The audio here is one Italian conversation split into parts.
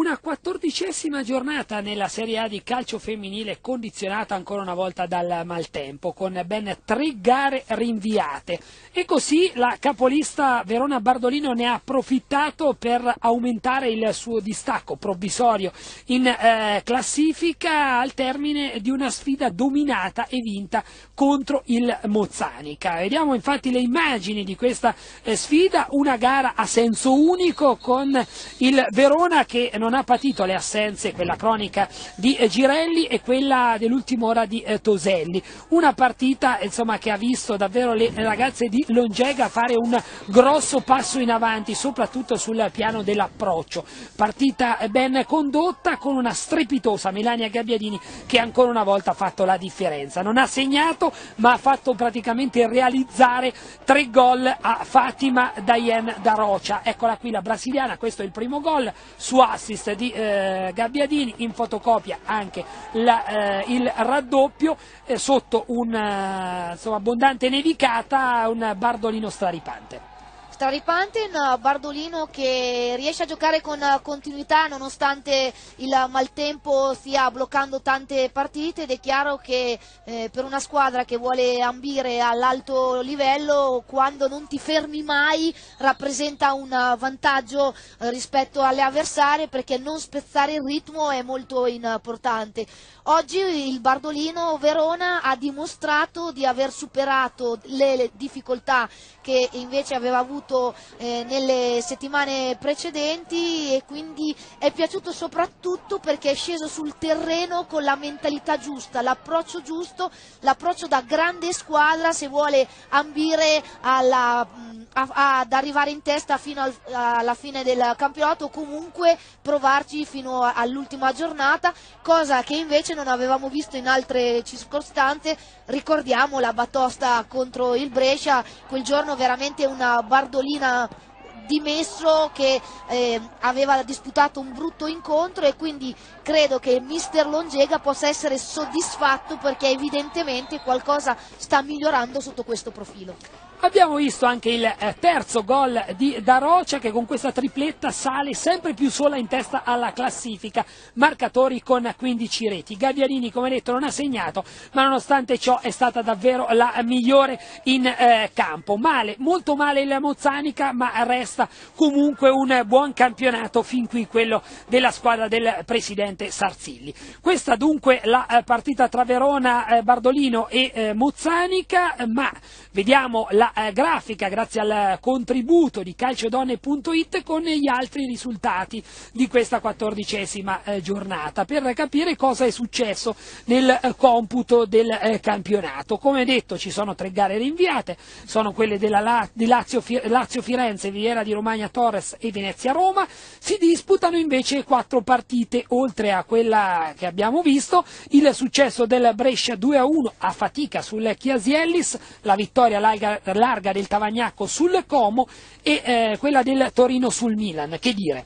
Una quattordicesima giornata nella Serie A di calcio femminile condizionata ancora una volta dal maltempo, con ben tre gare rinviate. E così la capolista Verona Bardolino ne ha approfittato per aumentare il suo distacco provvisorio in eh, classifica al termine di una sfida dominata e vinta contro il Mozzanica. Vediamo infatti le immagini di questa eh, sfida, una gara a senso unico con il Verona che non non ha patito le assenze, quella cronica di eh, Girelli e quella dell'ultima ora di eh, Toselli. Una partita insomma, che ha visto davvero le ragazze di Longega fare un grosso passo in avanti, soprattutto sul piano dell'approccio. Partita eh, ben condotta con una strepitosa Melania Gabbiadini che ancora una volta ha fatto la differenza. Non ha segnato ma ha fatto praticamente realizzare tre gol a Fatima Dayen da Rocha. Eccola qui la brasiliana, questo è il primo gol su As l'assist di eh, Gabbiadini, in fotocopia anche la, eh, il raddoppio eh, sotto un'abbondante eh, nevicata, un bardolino straripante. Tra Ripanten, uh, Bardolino che riesce a giocare con uh, continuità nonostante il maltempo stia bloccando tante partite ed è chiaro che eh, per una squadra che vuole ambire all'alto livello quando non ti fermi mai rappresenta un uh, vantaggio eh, rispetto alle avversarie perché non spezzare il ritmo è molto importante. Oggi il Bardolino Verona ha dimostrato di aver superato le difficoltà che invece aveva avuto fatto eh, nelle settimane precedenti e quindi è piaciuto soprattutto perché è sceso sul terreno con la mentalità giusta, l'approccio giusto, l'approccio da grande squadra se vuole ambire alla, mm, a, ad arrivare in testa fino al, alla fine del campionato o comunque provarci fino all'ultima giornata, cosa che invece non avevamo visto in altre circostanze, ricordiamo la batosta contro il Brescia, quel giorno veramente una bardo Cadolina dimesso che eh, aveva disputato un brutto incontro e quindi credo che il mister Longega possa essere soddisfatto perché evidentemente qualcosa sta migliorando sotto questo profilo. Abbiamo visto anche il eh, terzo gol di Darocia che con questa tripletta sale sempre più sola in testa alla classifica, marcatori con 15 reti. Gaviarini come detto non ha segnato ma nonostante ciò è stata davvero la migliore in eh, campo. Male, molto male il Mozzanica ma resta comunque un buon campionato fin qui quello della squadra del Presidente presidente Sarzilli. Questa dunque la eh, partita tra Verona, eh, Bardolino e eh, Mozzanica, ma vediamo la grafica grazie al contributo di calciodonne.it con gli altri risultati di questa quattordicesima giornata per capire cosa è successo nel computo del campionato. Come detto ci sono tre gare rinviate, sono quelle della, di Lazio, Lazio Firenze, Viera di Romagna Torres e Venezia Roma, si disputano invece quattro partite oltre oltre a quella che abbiamo visto, il successo del Brescia 2-1 a fatica sul Chiasiellis, la vittoria larga, larga del Tavagnacco sul Como e eh, quella del Torino sul Milan. Che dire?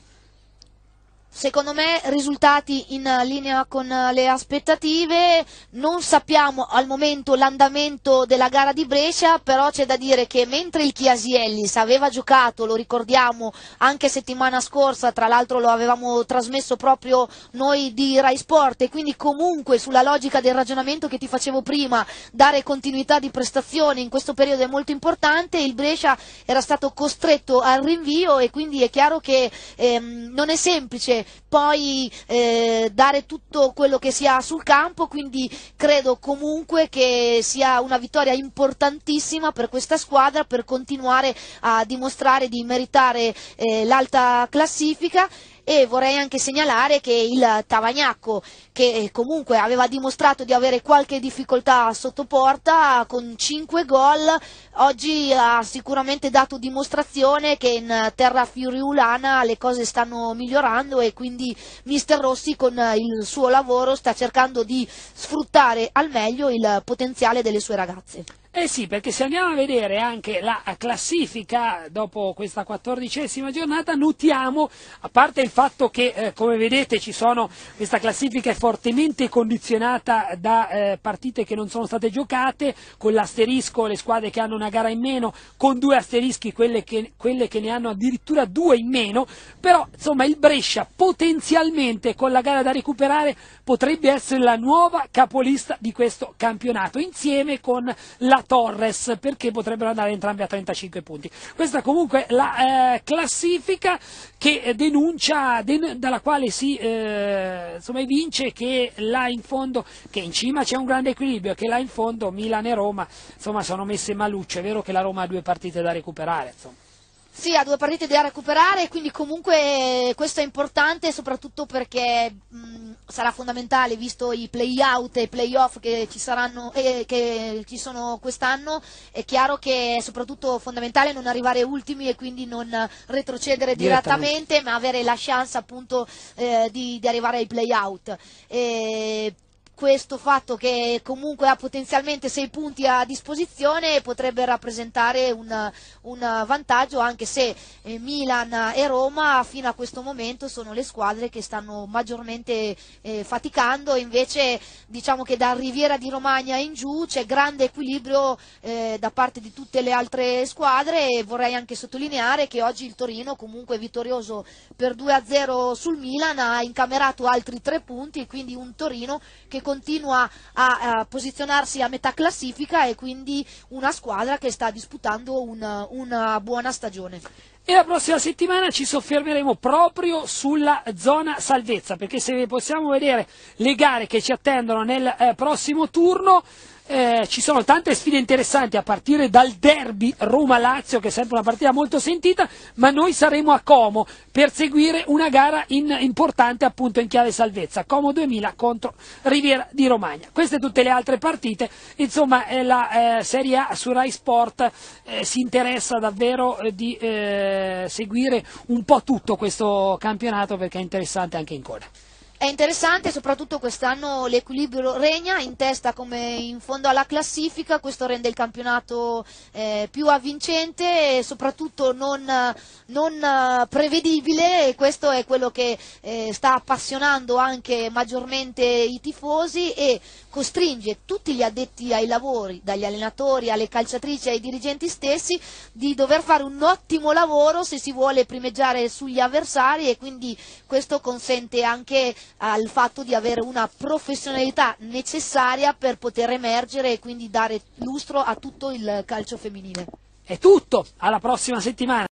secondo me risultati in linea con eh, le aspettative, non sappiamo al momento l'andamento della gara di Brescia, però c'è da dire che mentre il Chiasiellis aveva giocato, lo ricordiamo anche settimana scorsa, tra l'altro lo avevamo trasmesso proprio noi di Rai Sport e quindi comunque sulla logica del ragionamento che ti facevo prima, dare continuità di prestazioni in questo periodo è molto importante, il Brescia era stato costretto al rinvio e quindi è chiaro che ehm, non è semplice poi eh, dare tutto quello che si ha sul campo, quindi credo comunque che sia una vittoria importantissima per questa squadra per continuare a dimostrare di meritare eh, l'alta classifica e vorrei anche segnalare che il Tavagnacco che eh, comunque aveva dimostrato di avere qualche difficoltà sotto porta con 5 gol oggi ha sicuramente dato dimostrazione che in terra fioriulana le cose stanno migliorando e quindi mister Rossi con il suo lavoro sta cercando di sfruttare al meglio il potenziale delle sue ragazze. Eh sì, perché se andiamo a vedere anche la classifica dopo questa quattordicesima giornata, notiamo, a parte il fatto che eh, come vedete sono, questa classifica è fortemente condizionata da eh, partite che non sono state giocate, con l'asterisco le squadre che hanno una gara in meno, con due asterischi quelle che, quelle che ne hanno addirittura due in meno, però insomma il Brescia potenzialmente con la gara da recuperare potrebbe essere la nuova capolista di questo campionato, insieme con la Torres perché potrebbero andare entrambi a 35 punti. Questa comunque è la eh, classifica che denuncia, den, dalla quale si eh, insomma, evince che là in fondo, che in cima c'è un grande equilibrio, che là in fondo Milan e Roma insomma, sono messe malucce. È vero che la Roma ha due partite da recuperare. Insomma. Sì, ha due partite da recuperare, quindi comunque questo è importante soprattutto perché mh, sarà fondamentale visto i play-out e i play-off che, eh, che ci, sono quest'anno, è chiaro che è soprattutto fondamentale non arrivare ultimi e quindi non retrocedere direttamente, ma avere la chance appunto eh, di, di, arrivare ai play-out. E questo fatto che comunque ha potenzialmente 6 punti a disposizione potrebbe rappresentare un, un vantaggio anche se eh, Milan e Roma fino a questo momento sono le squadre che stanno maggiormente eh, faticando, invece diciamo che da Riviera di Romagna in giù c'è grande equilibrio eh, da parte di tutte le altre squadre e vorrei anche sottolineare che oggi il Torino comunque vittorioso per 2-0 sul Milan ha incamerato altri 3 punti e quindi un Torino che con continua a, a, posizionarsi a metà classifica e quindi una squadra che sta disputando una, una buona stagione. E la prossima settimana ci soffermeremo proprio sulla zona salvezza, perché se possiamo vedere le gare che ci attendono nel eh, prossimo turno, eh, ci sono tante sfide interessanti a partire dal derby Roma-Lazio che è sempre una partita molto sentita ma noi saremo a Como per seguire una gara in, importante appunto in chiave salvezza Como 2000 contro Riviera di Romagna queste tutte le altre partite insomma eh, la eh, Serie A su Rai Sport eh, si interessa davvero eh, di eh, seguire un po' tutto questo campionato perché è interessante anche in coda è interessante soprattutto quest'anno l'equilibrio regna in testa come in fondo alla classifica, questo rende il campionato eh, più avvincente e soprattutto non, non, eh, prevedibile e questo è quello che eh, sta appassionando anche maggiormente i tifosi e costringe tutti gli addetti ai lavori, dagli allenatori alle calciatrici ai dirigenti stessi, di dover fare un ottimo lavoro se si vuole primeggiare sugli avversari e quindi questo consente anche al fatto di avere una professionalità necessaria per poter emergere e quindi dare lustro a tutto il calcio femminile. È tutto, alla prossima settimana!